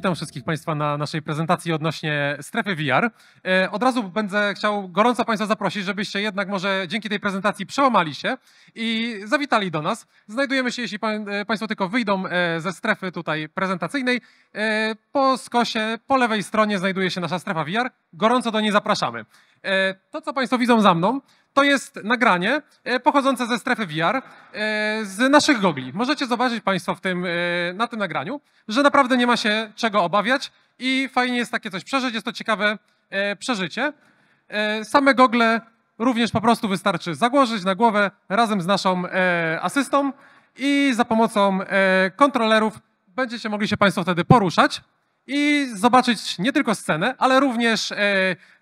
Witam wszystkich Państwa na naszej prezentacji odnośnie strefy VR. E, od razu będę chciał gorąco Państwa zaprosić, żebyście jednak może dzięki tej prezentacji przełamali się i zawitali do nas. Znajdujemy się, jeśli e, Państwo tylko wyjdą e, ze strefy tutaj prezentacyjnej, po skosie, po lewej stronie znajduje się nasza strefa VR. Gorąco do niej zapraszamy. To, co Państwo widzą za mną, to jest nagranie e, pochodzące ze strefy VR e, z naszych gogli. Możecie zobaczyć Państwo w tym, e, na tym nagraniu, że naprawdę nie ma się czego obawiać i fajnie jest takie coś przeżyć, jest to ciekawe przeżycie. Same gogle również po prostu wystarczy zagłożyć na głowę razem z naszą asystą i za pomocą kontrolerów będziecie mogli się Państwo wtedy poruszać i zobaczyć nie tylko scenę, ale również e,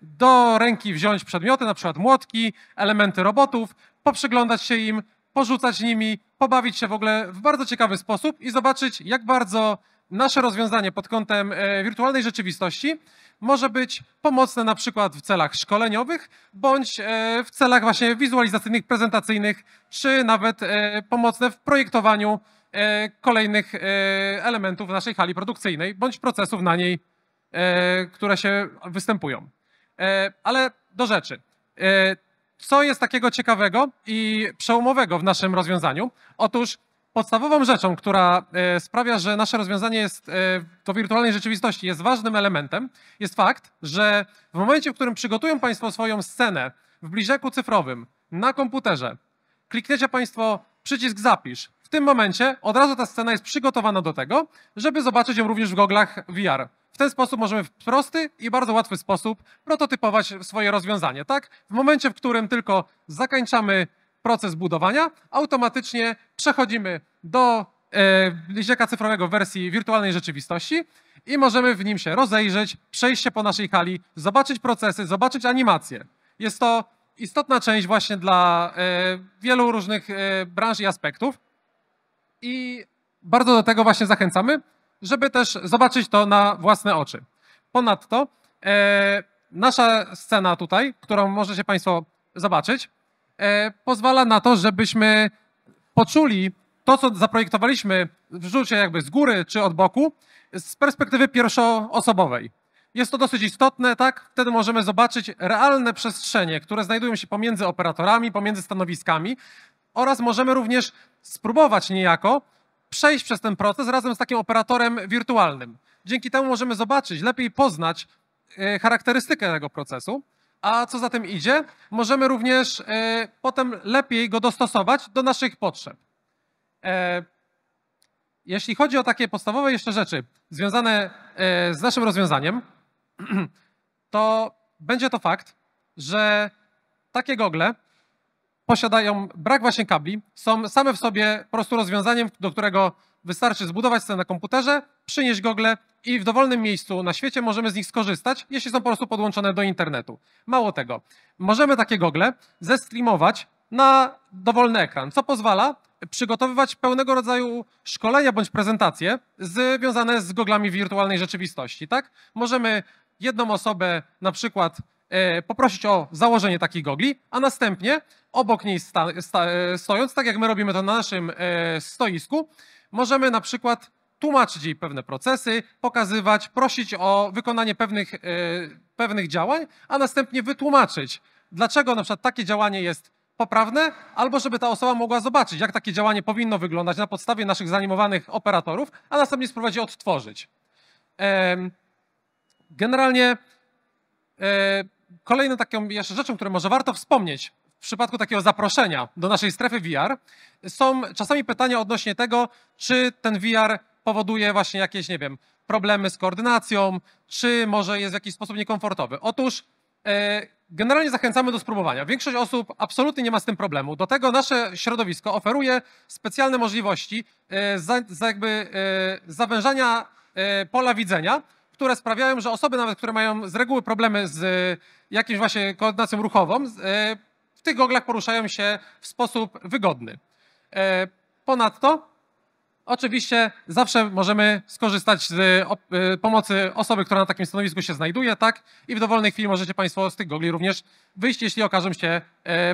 do ręki wziąć przedmioty, na przykład młotki, elementy robotów, poprzyglądać się im, porzucać nimi, pobawić się w ogóle w bardzo ciekawy sposób i zobaczyć, jak bardzo nasze rozwiązanie pod kątem e, wirtualnej rzeczywistości może być pomocne na przykład w celach szkoleniowych, bądź e, w celach właśnie wizualizacyjnych, prezentacyjnych, czy nawet pomocne w projektowaniu E, kolejnych e, elementów naszej hali produkcyjnej bądź procesów na niej, e, które się występują. Ale do rzeczy. Co jest takiego ciekawego i przełomowego w naszym rozwiązaniu? Otóż podstawową rzeczą, która sprawia, że nasze rozwiązanie jest do wirtualnej rzeczywistości jest ważnym elementem, jest fakt, że w momencie, w którym przygotują Państwo swoją scenę w bliżeku cyfrowym na komputerze, klikniecie Państwo przycisk zapisz, w tym momencie od razu ta scena jest przygotowana do tego, żeby zobaczyć ją również w goglach VR. W ten sposób możemy w prosty i bardzo łatwy sposób prototypować swoje rozwiązanie. Tak? W momencie, w którym tylko zakończamy proces budowania, automatycznie przechodzimy do e, liściaka cyfrowego w wersji wirtualnej rzeczywistości i możemy w nim się rozejrzeć, przejść się po naszej hali, zobaczyć procesy, zobaczyć animacje. Jest to istotna część właśnie dla e, wielu różnych e, branż i aspektów. I bardzo do tego właśnie zachęcamy, żeby też zobaczyć to na własne oczy. Ponadto e, nasza scena tutaj, którą możecie Państwo zobaczyć, e, pozwala na to, żebyśmy poczuli to, co zaprojektowaliśmy w rzucie jakby z góry czy od boku, z perspektywy pierwszoosobowej. Jest to dosyć istotne, tak? Wtedy możemy zobaczyć realne przestrzenie, które znajdują się pomiędzy operatorami, pomiędzy stanowiskami, oraz możemy również spróbować niejako przejść przez ten proces razem z takim operatorem wirtualnym. Dzięki temu możemy zobaczyć, lepiej poznać e, charakterystykę tego procesu, a co za tym idzie, możemy również e, potem lepiej go dostosować do naszych potrzeb. E, jeśli chodzi o takie podstawowe jeszcze rzeczy związane z naszym rozwiązaniem, to będzie to fakt, że takie gogle posiadają brak właśnie kabli, są same w sobie po prostu rozwiązaniem, do którego wystarczy zbudować scenę na komputerze, przynieść gogle i w dowolnym miejscu na świecie możemy z nich skorzystać, jeśli są po prostu podłączone do internetu. Mało tego, możemy takie gogle zestreamować na dowolny ekran, co pozwala przygotowywać pełnego rodzaju szkolenia bądź prezentacje związane z goglami wirtualnej rzeczywistości. Tak? Możemy jedną osobę na przykład E, poprosić o założenie takiej gogli, a następnie obok niej sta, sta, e, stojąc, tak jak my robimy to na naszym e, stoisku, możemy na przykład tłumaczyć jej pewne procesy, pokazywać, prosić o wykonanie pewnych, pewnych działań, a następnie wytłumaczyć, dlaczego na przykład takie działanie jest poprawne, albo żeby ta osoba mogła zobaczyć, jak takie działanie powinno wyglądać na podstawie naszych zanimowanych operatorów, a następnie spróbować je odtworzyć. Generalnie kolejną taką jeszcze rzeczą, którą może warto wspomnieć w przypadku takiego zaproszenia do naszej strefy VR, są czasami pytania odnośnie tego, czy ten VR powoduje właśnie jakieś, nie wiem, problemy z koordynacją, czy może jest w jakiś sposób niekomfortowy. Otóż e, generalnie zachęcamy do spróbowania. Większość osób absolutnie nie ma z tym problemu. Do tego nasze środowisko oferuje specjalne możliwości e, za, za jakby e, zawężania pola widzenia, które sprawiają, że osoby nawet, które mają z reguły problemy z e, jakimś właśnie koordynacją ruchową, e, w tych goglach poruszają się w sposób wygodny. E, ponadto Oczywiście zawsze możemy skorzystać z pomocy osoby, która na takim stanowisku się znajduje, tak? I w dowolnej chwili możecie Państwo z tych gogli również wyjść, jeśli okażą się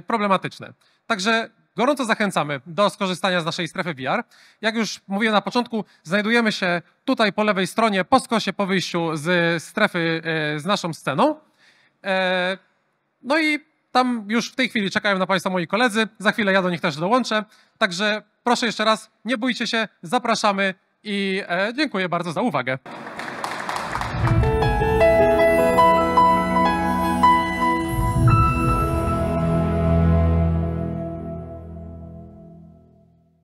problematyczne. Także gorąco zachęcamy do skorzystania z naszej strefy VR. Jak już mówiłem na początku, znajdujemy się tutaj po lewej stronie, po skosie, po wyjściu z strefy e, z naszą sceną. E, no i tam już w tej chwili czekają na Państwa moi koledzy. Za chwilę ja do nich też dołączę. Także proszę jeszcze raz, nie bójcie się, zapraszamy i e, dziękuję bardzo za uwagę.